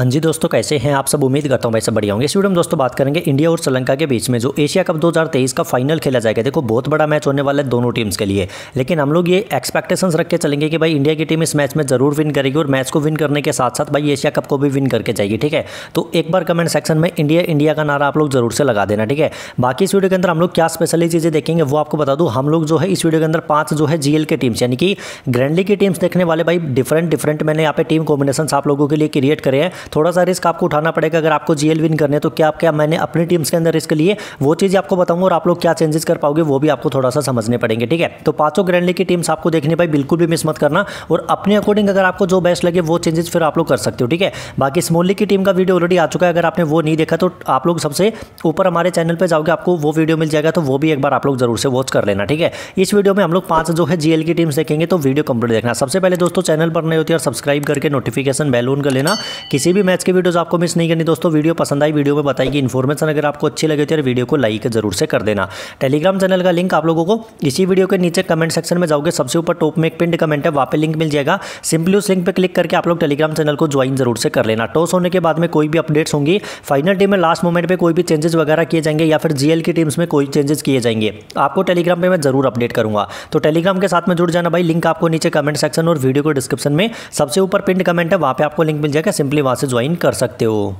हाँ जी दोस्तों कैसे हैं आप सब उम्मीद करता हूँ भाई सब बढ़िया होंगे इस वीडियो में दोस्तों बात करेंगे इंडिया और श्रीलंका के बीच में जो एशिया कप 2023 का फाइनल खेला जाएगा देखो बहुत बड़ा मैच होने वाला है दोनों टीम्स के लिए लेकिन हम लोग ये एक्सपेक्टेशंस रख के चलेंगे कि भाई इंडिया की टीम इस मैच में जरूर विन करेगी और मैच को विन करने के साथ साथ भाई एशिया कप को भी विन करके जाएगी ठीक है तो एक बार कमेंट सेक्शन में इंडिया इंडिया का नारा आप लोग जरूर से लगा देना ठीक है बाकी इस वीडियो के अंदर हम लोग क्या स्पेशली चीज़ें देखेंगे वो आपको बता दूँ हम लोग जो है इस वीडियो के अंदर पाँच जो है जीएल की टीम्स यानी कि ग्रैंडली की टीम्स देखने वाले भाई डिफरेंट डिफरेंट मैंने यहाँ पे टीम कॉम्बिनेशन आप लोगों के लिए क्रिएट करे हैं थोड़ा सा रिस्क आपको उठाना पड़ेगा अगर आपको जीएल विन करने तो क्या क्या मैंने अपनी टीम्स के अंदर रिस्क लिए वो चीज़ आपको बताऊंगा और आप लोग क्या चेंजेस कर पाओगे वो भी आपको थोड़ा सा समझने पड़ेंगे ठीक है तो पांचों ग्रैंड लीग की टीम्स आपको देखने भाई बिल्कुल भी मिस मत करना और अपने अकॉर्डिंग अगर आपको जो बेस्ट लगे वो चेंजेस फिर आप लोग कर सकते हो ठीक है बाकी स्मॉल लीग की टीम का वीडियो ऑलरेडी आ चुका है अगर आपने वो नहीं देखा तो आप लोग सबसे ऊपर हमारे चैनल पर जाओगे आपको वो वीडियो मिल जाएगा तो वो भी एक बार आप लोग जरूर से वॉच कर लेना ठीक है इस वीडियो में हम लोग पांच जो है जीएल की टीम्स देखेंगे तो वीडियो कंप्लीट देखना सबसे पहले दोस्तों चैनल पर नहीं होती और सब्सक्राइब करके नोटिफिकेशन बेल ऑन कर लेना किसी भी मैच के वीडियोस आपको मिस नहीं करनी दोस्तों वीडियो पसंद आई वीडियो में बताएगी इन्फॉर्मेशन अगर आपको अच्छी लगे तो यार वीडियो को लाइक जरूर से कर देना टेलीग्राम चैनल का लिंक आप लोगों को इसी वीडियो के नीचे कमेंट सेक्शन में जाओगे सबसे ऊपर टॉप में एक पिंड कमेंट है वहाँ पर लिंक मिल जाएगा सिंपली उस लिंक पर क्लिक करके आप लोग टेलीग्राम चैनल को ज्वाइन जरूर से कर लेना टॉस होने के बाद में कोई भी अपडेट्स होंगी फाइनल टीम में लास्ट मोमेंट पर कोई भी चेंजेस वगैरह किए जाएंगे या फिर जीएल की टीम्स में कोई चेंजेस किए जाएंगे आपको टेलीग्राम पर मैं जरूर अपडेट करूँगा तो टेलीग्राम के साथ में जुड़ जाना भाई लिंक आपको नीचे कमेंट सेक्शन और वीडियो को डिस्क्रिप्शन में सबसे ऊपर पिंड कमेंट है वहाँ पर आपको लिंक मिल जाएगा सिंपली वहाँ से से ज्वाइन कर सकते हो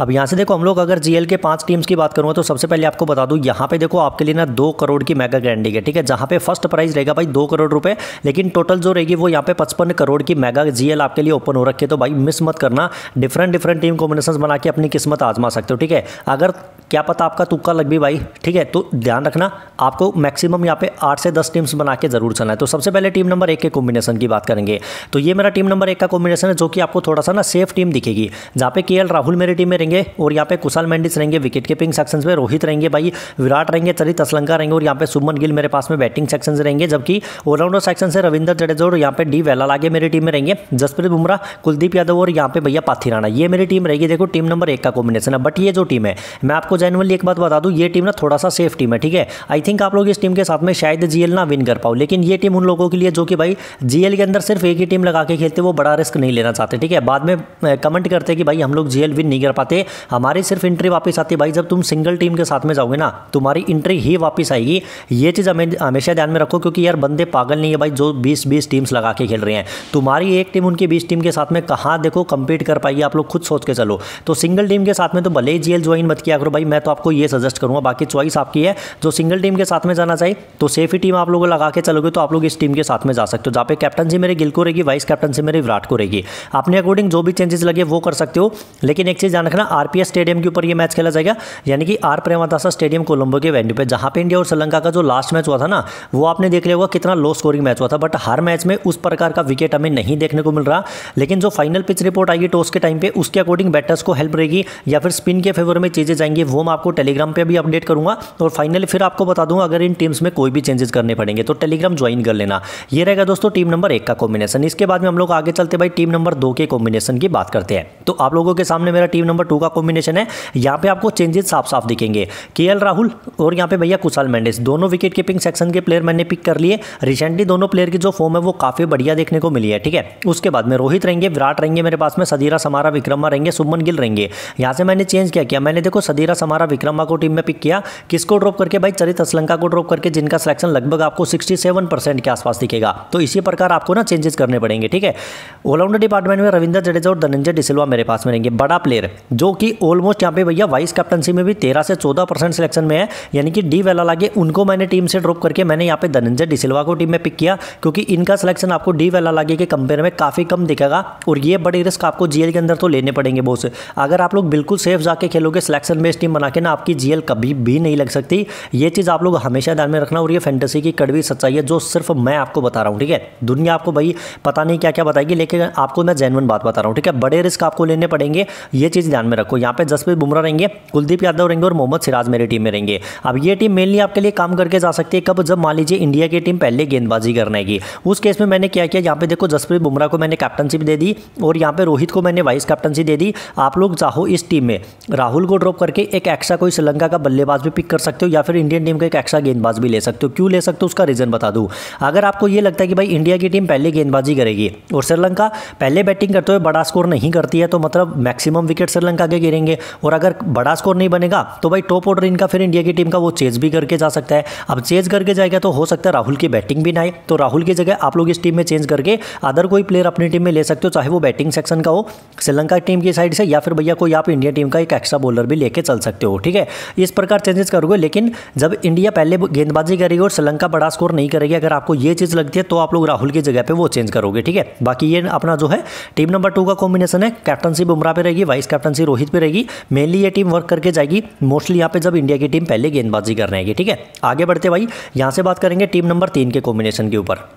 अब यहाँ से देखो हम लोग अगर जीएल के पांच टीम्स की बात करूँगा तो सबसे पहले आपको बता दूँ यहाँ पे देखो आपके लिए ना दो करोड़ की मेगा ग्रैंडिंग है ठीक है जहाँ पे फर्स्ट प्राइस रहेगा भाई दो करोड़ रुपए लेकिन टोटल जो रहेगी वो यहाँ पे पचपन करोड़ की मेगा जीएल आपके लिए ओपन हो रखी है तो भाई मिस मत करना डिफरेंट डिफरेंट टीम कॉम्बिनेशन बना के अपनी किस्मत आजमा सकते हो ठीक है अगर क्या पता आपका तुक्का लग भी भाई ठीक है तो ध्यान रखना आपको मैक्सिमम यहाँ पे आठ से दस टीम्स बना के जरूर चलना है तो सबसे पहले टीम नंबर एक के कॉम्बिनेशन की बात करेंगे तो ये मेरा टीम नंबर एक का कॉम्बिनेशन है जो कि आपको थोड़ा सा ना सेफ टीम दिखेगी जहाँ पे के राहुल मेरी टीम में रहेंगे और यहाँ पे कुशाल मेंडिस रहेंगे विकेट कीपिंग सेक्शन में रोहित रहेंगे भाई विराट रहेंगे चरित असलंका रहेंगे और यहाँ पे सुमन गिल मेरे पास में बैटिंग सेक्शन से रहेंगे जबकि ऑलराउंडर सेक्शन से रविंदर जडेजा और यहाँ पे डी वेला आगे मेरी टीम में रहेंगे जसप्रीत बुमराह कुलदीप यादव और यहाँ पे भैया पाथी राणा ये मेरी टीम रहेगी देखो टीम नंबर एक का कॉम्बिनेशन है बट ये जो टीम है मैं आपको जेनवली एक बात बता दूँ ये टीम ना थोड़ा सा सेफ टीम है ठीक है आई थिंक आप लोग इस टीम के साथ में शायद जीएल ना विन कर पाओ लेकिन ये टीम उन लोगों के लिए जो कि भाई जीएल के अंदर सिर्फ एक ही टीम लगा के खेलते वो बड़ा रिस्क नहीं लेना चाहते ठीक है बाद में कमेंट करते कि भाई हम लोग जीएल विन नहीं कर पाते हमारी सिर्फ इंट्री वापस आती है भाई जब तुम सिंगल टीम के साथ में जाओगे ना तुम्हारी इंट्री ही वापस आएगी ये चीज़ हमेशा ध्यान में रखो क्योंकि यार बंदे पागल नहीं है भाई जो बीस बीस टीम्स लगा के खेल रहे हैं तुम्हारी एक टीम उनकी बीस टीम के साथ में कहाँ देखो कंपीट कर पाइए आप लोग खुद सोच के चलो तो सिंगल टीम के साथ में तो भले ही जीएल ज्वाइन मत किया करो भाई मैं तो आपको ये सजेस्ट करूंगा बाकी चॉइस आपकी है जो सिंगल टीम के साथ में जाना चाहिए तो सेफ ही टीम आप लोगों लगा के चलोगे तो आप लोग इस टीम के साथ में जा सकते हो जहाँ पे कैप्टनसी मेरे गिल को रहेगी वाइस कैप्टनसी मेरे विराट को रहेगी अपने अकॉर्डिंग जो भी चेंजेस लगे वो कर सकते हो लेकिन एक चीज़ ध्यान रखना आरपीएस स्टेडियम के ऊपर ये मैच खेला जाएगा यानी कि आर प्रेमादासा स्टेडियम कोलंबो के वेन्यू पर जहाँ पर इंडिया और श्रीलंका का जो लास्ट मैच हुआ था ना वो आपने देख लिया होगा कितना लो स्कोरिंग मैच हुआ था बट हर मैच में उस प्रकार का विकेट हमें नहीं देखने को मिल रहा लेकिन जो फाइनल पिच रिपोर्ट आएगी टॉस के टाइम पर उसके अकॉर्डिंग बैटर्स को हेल्प रहेगी या फिर स्पिन के फेवर में चीज़ें जाएंगी वो वो मैं आपको टेलीग्राम पे भी अपडेट करूँगा और फाइनली फिर आपको बता दूंगा अगर इन टीम्स में कोई भी चेंजेस करने पड़ेंगे तो टेलीग्राम ज्वाइन कर लेना ये रहेगा दोस्तों टीम नंबर एक का कॉम्बिनेशन इसके बाद में हम लोग आगे चलते भाई टीम नंबर दो के कॉम्बिनेशन की बात करते हैं तो आप लोगों के सामने मेरा टीम नंबर टू का कॉम्बिनेशन है यहाँ पे आपको चेंजेस साफ साफ दिखेंगे के राहुल और यहाँ पे भैया कुशाल मैंडिस दोनों विकेट कीपिंग सेक्शन के प्लेयर मैंने पिक कर लिए रिसेंटली दोनों प्लेयर की जो फॉर्म है वो काफ़ी बढ़िया देखने को मिली है ठीक है उसके बाद में रोहित रहेंगे विराट रहेंगे मेरे पास में सदीरा समारा विक्रमा रहेंगे सुमन गिल रहेंगे यहाँ से मैंने चेंज क्या किया मैंने देखो सदीरा हमारा विक्रमा को टीम में पिक किया किसको ड्रॉप करके भाई चरित असलंका को ड्रॉप करके जिनका सिलेक्शन लगभग आपको 67 परसेंट के आसपास दिखेगा तो इसी प्रकार आपको ना चेंजेस करने पड़ेंगे ठीक है ऑलराउंडर डिपार्टमेंट में रविंद्र जडेजा और धनंजय डिसिल्वा मेरे पास में रहेंगे बड़ा प्लेयर जो कि ऑलमोस्ट यहाँ पे भैया वाइस कैप्टनसी में भी तेरह से चौदह परसेंट सिलेक्शन में है यानी कि डी वेला लागे उनको मैंने टीम से ड्रॉप करके मैंने यहाँ पे धनंजय डिसिल्वा को टीम में पिक किया क्योंकि इनका सिलेक्शन आपको डी वेला लागे के कंपेयर में काफ़ी कम दिखेगा और ये बड़े रिस्क आपको जीएल के अंदर तो लेने पड़ेंगे बहुत अगर आप लोग बिल्कुल सेफ जाके खेलोगे सिलेक्शन बेस्ट टीम टीम बना के ना आपकी जीएल कभी भी नहीं लग सकती ये चीज़ आप लोग हमेशा ध्यान में रखना और ये फैंटेसी की कड़वी सच्चाई है जो सिर्फ मैं आपको बता रहा हूँ ठीक है दुनिया आपको भाई पता नहीं क्या क्या बताएगी लेकिन आपको मैं जेनवन बात बता रहा हूँ ठीक है बड़े रिस्क आपको लेने पड़ेंगे ये चीज़ ध्यान में रखो यहाँ पे जसप्रीत बुमरा रहेंगे कुलदीप यादव रहेंगे और मोहम्मद सिराज मेरी टीम में रहेंगे अब ये टीम मेनली आपके लिए काम करके जा सकती है कब जब मान लीजिए इंडिया की टीम पहले गेंदबाजी करने की उस केस में मैंने क्या किया यहाँ पे देखो जसप्रीत बुमरा को मैंने कैप्टनशिप दे दी और यहाँ पे रोहित को मैंने वाइस कैप्टनशिप दे दी आप लोग चाहो इस टीम में राहुल को ड्रॉप करके एक एक्स्ट्रा कोई श्रीलंका का बल्लेबाज भी पिक कर सकते हो या फिर इंडियन टीम का एक एक्स्ट्रा गेंदबाज भी ले सकते हो क्यों ले सकते हो उसका रीज़न बता दूँ अगर आपको ये लगता है कि भाई इंडिया की टीम पहले गेंदबाजी करेगी और श्रीलंका पहले बैटिंग करते हुए बड़ा स्कोर नहीं करती है तो मतलब मैक्सिमम विकेट श्रीलंका के गिरेंगे और अगर बड़ा स्कोर नहीं बनेगा तो भाई टॉप ऑर्डर इनका फिर इंडिया की टीम का वो चेज भी करके जा सकता है अब चेज करके जाएगा तो हो सकता है राहुल की बैटिंग भी ना आए तो राहुल की जगह आप लोग इस टीम में चेंज करके अदर कोई प्लेयर अपनी टीम में ले सकते हो चाहे वो बैटिंग सेक्शन का हो श्रीलंका टीम की साइड से या फिर भैया कोई आप इंडिया टीम का एक एक्स्ट्रा बॉलर भी लेके चल सकते सकते हो ठीक है इस प्रकार चेंजेस करोगे लेकिन जब इंडिया पहले गेंदबाजी करेगी और श्रीलंका बड़ा स्कोर नहीं करेगी अगर आपको ये चीज़ लगती है तो आप लोग राहुल की जगह पर वो चेंज करोगे ठीक है बाकी ये अपना जो है टीम नंबर टू का कॉम्बिनेशन है कैप्टनसी बुमराह पे रहेगी वाइस कैप्टनसी रोहित पे रहेगी मेनली ये टीम वर्क करके जाएगी मोस्टली यहाँ पे जब इंडिया की टीम पहले गेंदबाजी कर रहेगी ठीक है आगे बढ़ते भाई यहां से बात करेंगे टीम नंबर तीन के कॉम्बिनेशन के ऊपर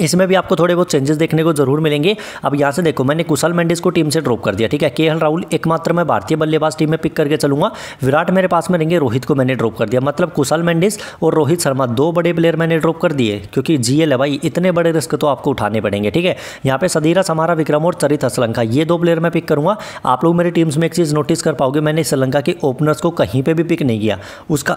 इसमें भी आपको थोड़े बहुत चेंजेस देखने को जरूर मिलेंगे अब यहाँ से देखो मैंने कुशल मेंडिस को टीम से ड्रॉप कर दिया ठीक है के राहुल एकमात्र मैं भारतीय बल्लेबाज टीम में पिक करके चलूंगा विराट मेरे पास में रहेंगे रोहित को मैंने ड्रॉप कर दिया मतलब कुशल मेंडिस और रोहित शर्मा दो बड़े प्लेयर मैंने ड्रॉप कर दिए क्योंकि जी ए भाई इतने बड़े रिस्क तो आपको उठाने पड़ेंगे ठीक है यहाँ पे सदीरा समारा विक्रम और चरित श्रीलंका ये दो प्लेयर मैं पिक करूंगा आप लोग मेरी टीम्स में एक चीज़ नोटिस कर पाओगे मैंने श्रीलंका के ओपनर्स को कहीं पर भी पिक नहीं किया उसका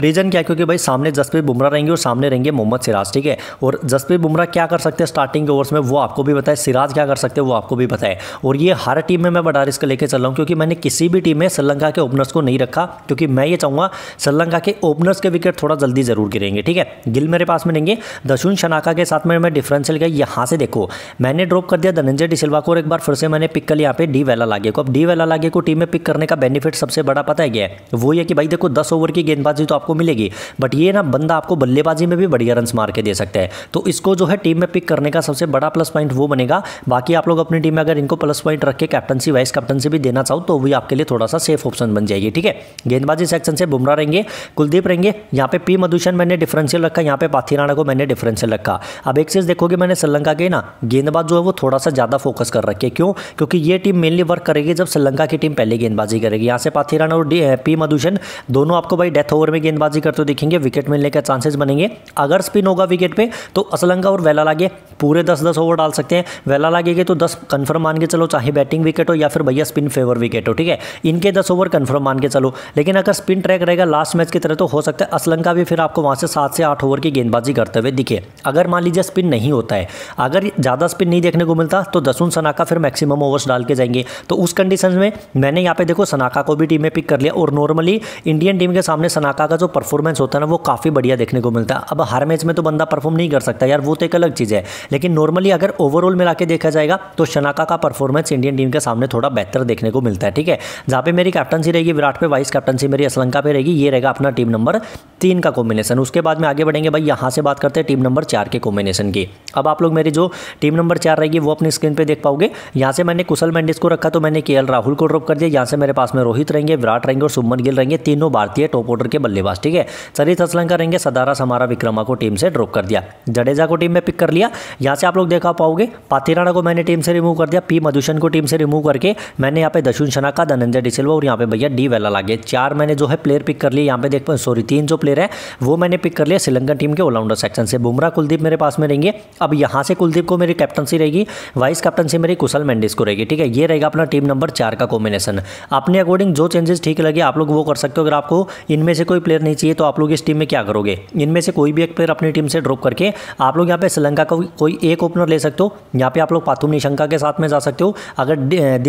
रीजन क्या क्योंकि भाई सामने जसप्रीत बुमराह रहेंगे और सामने रहेंगे मोहम्मद सिराज ठीक है और जसप्रीत बुमराह क्या कर सकते हैं स्टार्टिंग के ओवर्स में वो आपको भी बताए सिराज क्या कर सकते हैं वो आपको भी बताए और ये हर टीम में मैं बड़ा रिस्क लेके चल रहा हूँ क्योंकि मैंने किसी भी टीम में श्रीलंका के ओपनर्स को नहीं रखा क्योंकि मैं ये चाहूँगा श्रीलंका के ओपनर्स के विकेट थोड़ा जल्दी जरूर गिरेंगे ठीक है गिल मेरे पास में रहेंगे दशुन शनाका के साथ में मैं डिफरेंशियल का यहाँ से देखो मैंने ड्रॉप कर दिया धनंजय डिसिल्वा को और एक बार फिर से मैंने पिक कर यहाँ पे डी वेला लागे को अब डी वेला लागे को टीम में पिक करने का बेनिफिट सबसे बड़ा पता है क्या है वो ये कि भाई देखो दस ओवर की गेंदबाजी तो आपको मिलेगी बट ये ना बंदा आपको बल्लेबाजी में भी बढ़िया रन मार के दे सकता है तो इसको जो है टीम में पिक करने का सबसे बड़ा प्लस पॉइंट वो बनेगा बाकी आप लोग अपनी टीम में अगर इनको प्लस पॉइंट रख के कैप्टनसी वाइस कैप्टनसी भी देना चाहो तो भी आपके लिए थोड़ा सा सेफ ऑप्शन बन जाएगी ठीक है गेंदबाजी सेक्शन से बुमरा रहेंगे कुलदीप रहेंगे यहाँ पे पी मधुशन मैंने डिफरेंशियल रखा यहाँ पे पाथीराणा को मैंने डिफरेंशियल रखा अब एक चीज़ देखोगे मैंने श्रीलंका के ना गेंदबाज जो है वो थोड़ा सा ज़्यादा फोकस कर रखे क्यों क्योंकि ये टीम मेनली वर्क करेगी जब श्रीलंका की टीम पहले गेंदबाजी करेगी यहाँ से पाथीराणा और पी मधुशन दोनों आपको भाई डेथ ओवर में गेंदबाजी करते देखेंगे विकेट मिलने का चांसेस बनेंगे अगर स्पिन होगा विकेट पे तो असलंका और वेला लागे पूरे दस दस ओवर डाल सकते हैं वेला लागेगे तो दस कन्फर्म मान के चलो चाहे बैटिंग विकेट हो या फिर भैया स्पिन फेवर विकेट हो ठीक है इनके दस ओवर कन्फर्म मान के चलो लेकिन अगर स्पिन ट्रैक रहेगा लास्ट मैच की तरह तो हो सकता है असलंका भी फिर आपको वहाँ से सात से आठ ओवर की गेंदबाजी करते हुए दिखे अगर मान लीजिए स्पिन नहीं होता है अगर ज़्यादा स्पिन नहीं देखने को मिलता तो दसून सनाका फिर मैक्सिमम ओवर्स डाल के जाएंगे तो उस कंडीशन में मैंने यहाँ पे देखो सनाका को भी टीम में पिक कर लिया और नॉर्मली इंडियन टीम के सामने सनाका का जो परफॉर्मेंस होता है ना वो काफ़ी बढ़िया देखने को मिलता है अब हर मैच में तो बंदा परफॉर्म नहीं कर सकता यार वो तो एक अलग चीज़ है लेकिन नॉर्मली अगर ओवरऑल मिला के देखा जाएगा तो शनाका का परफॉर्मेंस इंडियन टीम के सामने थोड़ा बेहतर देखने को मिलता है ठीक है जहाँ पे मेरी कैप्टनसी रहेगी विराट पे वाइस कैप्टनसी मेरी असलंका पे रहेगी ये रहेगा अपना टीम नंबर तीन का कॉम्बिनेशन उसके बाद में आगे बढ़ेंगे भाई यहाँ से बात करते हैं टीम नंबर चार के कॉम्बिनेशन की अब आप लोग मेरी जो टीम नंबर चार रहेगी वो अपनी स्क्रीन पर देख पाओगे यहाँ से मैंने कुशल मैंडिस को रखा तो मैंने के राहुल को ड्रॉप कर दिया यहाँ से मेरे पास में रोहित रहेंगे विराट रहेंगे और सुमन गिल रहेंगे तीनों भारतीय टॉप ऑर्डर के बल्लेबाज ठीक है सरित असलंका रहेंगे सदारा समारा विक्रमा को टीम से ड्रॉप कर दिया जडेजा को टीम में पिक कर लिया यहाँ से आप लोग देखा पाओगे पाथिराणा को मैंने टीम से रिमूव कर दिया पी मधुशन को टीम से रिमूव करके मैंने यहाँ पे दशुन शनाका धनंजय डिसिल्वा और यहाँ पे भैया डी वेला लागे चार मैंने जो है प्लेयर पिक कर लिया यहाँ पे देख सॉरी तीन जो प्लेयर प्लेयर है वो मैंने पिक कर लिया श्रीलंका टीम के ऑलराउंडर सेक्शन से बुमराह कुलदीप मेरे पास में रहेंगे अब यहाँ से कुलदीप को मेरी कैप्टनसी रहेगी वाइस कैप्टनसी मेरी कुशल मैंडिस को रहेगी ठीक है ये रहेगा अपना टीम नंबर चार का कॉम्बिनेशन अपने अकॉर्डिंग जो चेंजेस ठीक लगे आप लोग वो कर सकते हो अगर आपको इनमें से कोई प्लेयर नहीं चाहिए तो आप लोग इस टीम में क्या करोगे इनमें से कोई भी एक प्लेयर अपनी टीम से ड्रॉप करके आप लोग यहाँ पे श्रीलंका को कोई एक ओपनर ले सकते हो यहाँ पे आप लोग पाथुम निशंका के साथ में जा सकते हो अगर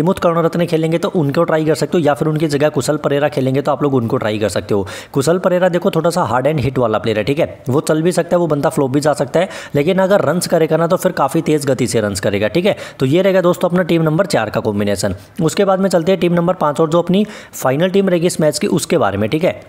दिमुत करुणरत्न खेलेंगे तो उनको ट्राई कर सकते हो या फिर उनकी जगह कुशल परेरा खेलेंगे तो आप लोग उनको ट्राई कर सकते हो कुशल परेरा देखो थोड़ा सा हार्ड एंड हिट वाला प्लेयर है ठीक है वो चल भी सकता है वो बंदा फ्लोप भी जा सकता है लेकिन अगर रन करेगा ना तो फिर काफ़ी तेज़ गति से रन करेगा ठीक है तो ये रहेगा दोस्तों अपना टीम नंबर चार का कॉम्बिनेशन उसके बाद में चलते हैं टीम नंबर पांच और जो अपनी फाइनल टीम रहेगी इस मैच की उसके बारे में ठीक है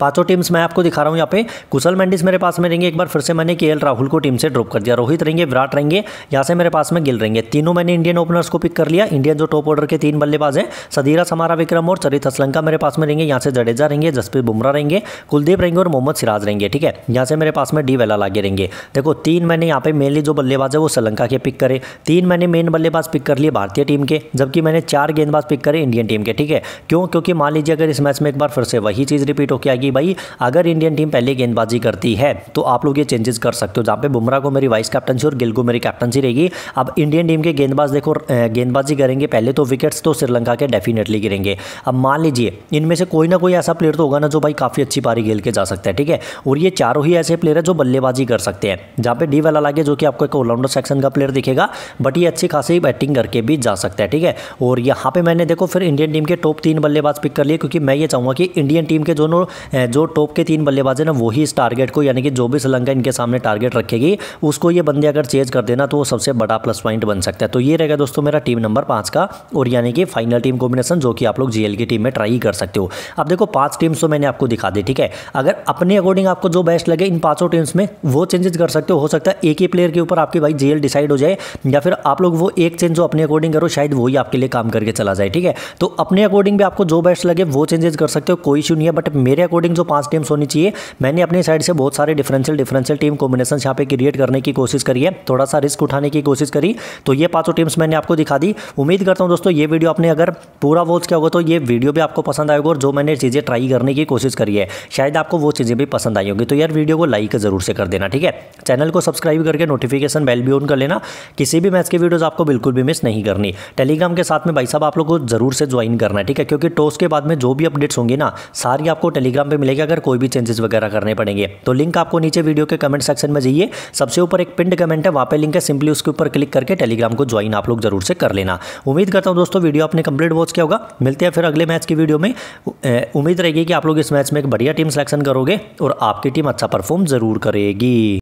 पांचों टीम्स मैं आपको दिखा रहा हूँ यहाँ पे कुशल मेंडिस मेरे पास में रहेंगे एक बार फिर से मैंने के राहुल को टीम से ड्रॉप कर दिया रोहित रहेंगे विराट रहेंगे यहाँ से मेरे पास में गिल रहेंगे तीनों मैंने इंडियन ओपनर्स को पिक कर लिया इंडियन जो टॉप ऑर्डर के तीन बल्लेबाज हैं सदीरा समारा विक्रम और चरित असलंका मेरे पास में रहेंगे यहाँ से जडेजा रहेंगे जसप्रीत बुमरा रहेंगे कुलदीप रहेंगे और मोहम्मद सिराज रहेंगे ठीक है यहाँ से मेरे पास में डी वेला लागे रहेंगे देखो तीन मैंने यहाँ पे मेनली जो बल्लेबाज है वो श्रीलंका के पिक करे तीन मैंने मेन बल्लेबाज पिक कर लिए भारतीय टीम के जबकि मैंने चार गेंदबाज पिक करे इंडियन टीम के ठीक है क्यों क्योंकि मान लीजिए अगर इस मैच में एक बार फिर से वही चीज़ रिपीट होकर कि भाई अगर इंडियन टीम पहले गेंदबाजी करती है तो आप लोग ये चेंजेस कर सकते हो जहाँ पे बुमराह को मेरी वाइस कैप्टनशी और गिल को मेरी कैप्टनशी रहेगी अब इंडियन टीम के गेंदबाज देखो गेंदबाजी करेंगे पहले तो विकेट्स तो श्रीलंका के डेफिनेटली गिरेंगे अब मान लीजिए इनमें से कोई ना कोई ऐसा प्लेयर तो होगा ना जो भाई काफ़ी अच्छी पारी खेल के जा सकता है ठीक है और ये चारों ही ऐसे प्लेयर है जो बल्लेबाजी कर सकते हैं जहाँ पे डी वाला लागे जो कि आपको एक ऑलराउंडर सेक्शन का प्लेयर दिखेगा बट ये अच्छी खासी बैटिंग करके भी जा सकता है ठीक है और यहाँ पे मैंने देखो फिर इंडियन टीम के टॉप तीन बल्लेबाज पिक कर लिए क्योंकि मैं ये चाहूँगा कि इंडियन टीम के दोनों जो टॉप के तीन बल्लेबाज है ना वही इस टारगेट को यानी कि जो भी श्रीलंका इनके सामने टारगेट रखेगी उसको ये बंदे अगर चेज कर देना तो वो सबसे बड़ा प्लस पॉइंट बन सकता है तो ये रहेगा दोस्तों मेरा टीम नंबर पाँच का और यानी कि फाइनल टीम कॉम्बिनेशन जो कि आप लोग जीएल की टीम में ट्राई कर सकते हो अब देखो पांच टीम्स तो मैंने आपको दिखा दी ठीक है अगर अपने अकॉर्डिंग आपको जो बेस्ट लगे इन पांचों टीम्स में वो चेंजेस कर सकते हो हो सकता है एक ही प्लेयर के ऊपर आपकी भाई जीएल डिसाइड हो जाए या फिर आप लोग वो एक चेंज जो अपने अकॉर्डिंग करो शायद वही आपके लिए काम करके चला जाए ठीक है तो अपने अकॉर्डिंग भी आपको जो बेस्ट लगे वो चेंजेस कर सकते हो कोई इशू नहीं है बट मेरे अकॉर्डिंग अकॉर्डिंग जो पांच टीम्स होनी चाहिए मैंने अपनी साइड से बहुत सारे डिफरेंशियल डिफरेंशियल टीम कॉम्बिनेशन यहाँ पे क्रिएट करने की कोशिश करी है थोड़ा सा रिस्क उठाने की कोशिश करी तो ये पांचों टीम्स मैंने आपको दिखा दी उम्मीद करता हूँ दोस्तों ये वीडियो आपने अगर पूरा वॉच किया होगा तो ये वीडियो भी आपको पसंद आएगा और जो मैंने चीज़ें ट्राई करने की कोशिश करी है शायद आपको वो चीज़ें भी पसंद आई होंगी तो यार वीडियो को लाइक जरूर से कर देना ठीक है चैनल को सब्सक्राइब करके नोटिफिकेशन बेल भी ऑन कर लेना किसी भी मैच की वीडियोज़ आपको बिल्कुल भी मिस नहीं करनी टेलीग्राम के साथ में भाई साहब आप लोग को जरूर से ज्वाइन करना है ठीक है क्योंकि टॉस के बाद में जो भी अपडेट्स होंगे ना सारी आपको टेलीग्राम टेलीग्राम पे मिलेगा अगर कोई भी चेंजेस वगैरह करने पड़ेंगे तो लिंक आपको नीचे वीडियो के कमेंट सेक्शन में जाइए सबसे ऊपर एक पिंड कमेंट है वहाँ पे लिंक है सिंपली उसके ऊपर क्लिक करके टेलीग्राम को ज्वाइन आप लोग जरूर से कर लेना उम्मीद करता हूँ दोस्तों वीडियो आपने कंप्लीट वॉच किया होगा मिलते हैं फिर अगले मैच की वीडियो में उम्मीद रहेगी कि आप लोग इस मैच में एक बढ़िया टीम सिलेक्शन करोगे और आपकी टीम अच्छा परफॉर्म जरूर करेगी